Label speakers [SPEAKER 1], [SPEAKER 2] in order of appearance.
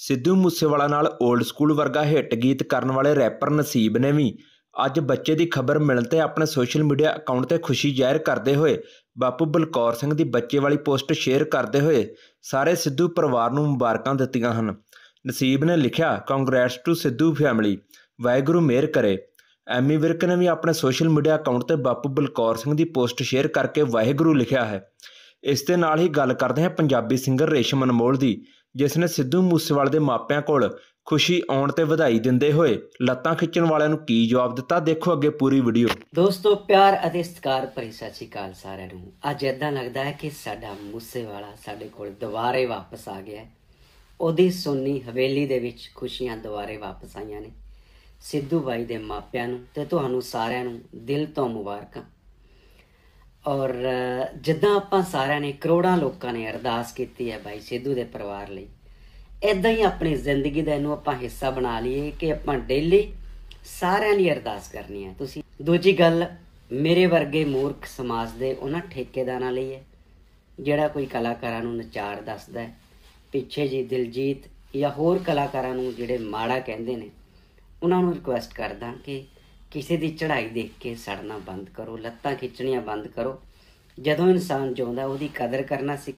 [SPEAKER 1] ਸਿੱਧੂ ਮੂਸੇਵਾਲਾ ਨਾਲ old school ਵਰਗਾ hit ਗੀਤ ਕਰਨ ਵਾਲੇ ਰੈਪਰ ਨਸੀਬ ਨੇ ਵੀ ਅੱਜ ਬੱਚੇ ਦੀ ਖਬਰ ਮਿਲਣ ਤੇ ਆਪਣੇ ਸੋਸ਼ਲ ਮੀਡੀਆ ਅਕਾਊਂਟ ਤੇ ਖੁਸ਼ੀ ਜ਼ਾਹਿਰ ਕਰਦੇ ਹੋਏ ਬਾਪੂ ਬਲਕੌਰ ਸਿੰਘ ਦੀ ਬੱਚੇ ਵਾਲੀ ਪੋਸਟ ਸ਼ੇਅਰ ਕਰਦੇ ਹੋਏ ਸਾਰੇ ਸਿੱਧੂ ਪਰਿਵਾਰ ਨੂੰ ਮੁਬਾਰਕਾਂ ਦਿੱਤੀਆਂ ਹਨ ਨਸੀਬ ਨੇ ਲਿਖਿਆ congrats to Sidhu family Waheguru ਮਿਹਰ ਕਰੇ ਐਮੀ ਵਿਰਕ ਨੇ ਵੀ ਆਪਣੇ ਸੋਸ਼ਲ ਮੀਡੀਆ ਅਕਾਊਂਟ ਤੇ ਬਾਪੂ ਬਲਕੌਰ ਸਿੰਘ ਦੀ ਪੋਸਟ ਸ਼ੇਅਰ ਕਰਕੇ ਵਾਹਿਗੁਰੂ ਲਿਖਿਆ ਹੈ ਇਸ ਦੇ ਨਾਲ ਹੀ ਗੱਲ ਕਰਦੇ ਹਾਂ ਪੰਜਾਬੀ ਸਿੰਗਰ ਰੇਸ਼ਮ ਅਨਮੋਲ ਦੀ ਜਿਸ ਨੇ ਸਿੱਧੂ ਮੂਸੇਵਾਲ ਦੇ ਮਾਪਿਆਂ ਕੋਲ ਖੁਸ਼ੀ ਆਉਣ ਤੇ ਵਧਾਈ ਦਿੰਦੇ ਹੋਏ ਲੱਤਾਂ ਖਿੱਚਣ ਵਾਲਿਆਂ ਨੂੰ ਕੀ ਜਵਾਬ ਦਿੱਤਾ ਦੇਖੋ ਅੱਗੇ ਪੂਰੀ ਵੀਡੀਓ ਦੋਸਤੋ
[SPEAKER 2] ਪਿਆਰ ਅਤੇ ਸਤਿਕਾਰ ਭਰੀ ਸਤਿ ਸ਼੍ਰੀ ਅਕਾਲ ਸਾਰਿਆਂ ਨੂੰ ਅੱਜ ਇਦਾਂ ਲੱਗਦਾ ਹੈ ਕਿ ਸਾਡਾ ਮੂਸੇਵਾਲਾ ਸਾਡੇ ਕੋਲ ਦੁਬਾਰੇ ਵਾਪਸ ਆ ਗਿਆ ਉਹਦੀ ਸੋਨੀ ਹਵੇਲੀ ਦੇ ਵਿੱਚ ਖੁਸ਼ੀਆਂ ਦੁਬਾਰੇ ਵਾਪਸ ਆਈਆਂ ਨੇ ਸਿੱਧੂ ਬਾਈ ਦੇ ਮਾਪਿਆਂ ਨੂੰ ਤੇ ਤੁਹਾਨੂੰ ਸਾਰਿਆਂ ਨੂੰ ਦਿਲ ਤੋਂ ਮੁਬਾਰਕਾਂ ਔਰ ਜਿੱਦਾਂ ਆਪਾਂ ਸਾਰਿਆਂ ਨੇ ਕਰੋੜਾਂ ਲੋਕਾਂ ਨੇ ਅਰਦਾਸ ਕੀਤੀ ਹੈ ਬਾਈ ਸਿੱਧੂ ਦੇ ਪਰਿਵਾਰ ਲਈ ਇਦਾਂ ਹੀ ਆਪਣੀ ਜ਼ਿੰਦਗੀ ਦਾ ਇਹਨੂੰ ਆਪਾਂ ਹਿੱਸਾ ਬਣਾ ਲਈਏ ਕਿ ਆਪਾਂ ਡੇਲੀ ਸਾਰਿਆਂ ਲਈ ਅਰਦਾਸ ਕਰਨੀ ਹੈ ਤੁਸੀਂ ਦੂਜੀ ਗੱਲ ਮੇਰੇ ਵਰਗੇ ਮੂਰਖ ਸਮਾਜ ਦੇ ਉਹਨਾਂ ਠੇਕੇਦਾਰਾਂ ਲਈ ਹੈ ਜਿਹੜਾ ਕੋਈ ਕਲਾਕਾਰਾਂ ਨੂੰ ਨਚਾਰ ਦੱਸਦਾ ਹੈ ਪਿੱਛੇ ਜੀ ਦਿਲਜੀਤ ਜਾਂ ਹੋਰ ਕਲਾਕਾਰਾਂ ਨੂੰ ਜਿਹੜੇ ਮਾੜਾ ਕਹਿੰਦੇ ਨੇ ਉਹਨਾਂ ਨੂੰ ਰਿਕੁਐਸਟ ਕਰਦਾ ਕਿ ਕਿਸੇ ਦੀ ਚੜ੍ਹਾਈ ਦੇਖ ਕੇ ਸੜਨਾ ਬੰਦ ਕਰੋ ਲੱਤਾਂ ਖਿੱਚਣੀਆਂ ਬੰਦ ਕਰੋ ਜਦੋਂ ਇਨਸਾਨ ਜਿਉਂਦਾ ਉਹਦੀ ਕਦਰ ਕਰਨਾ ਸਿੱਖ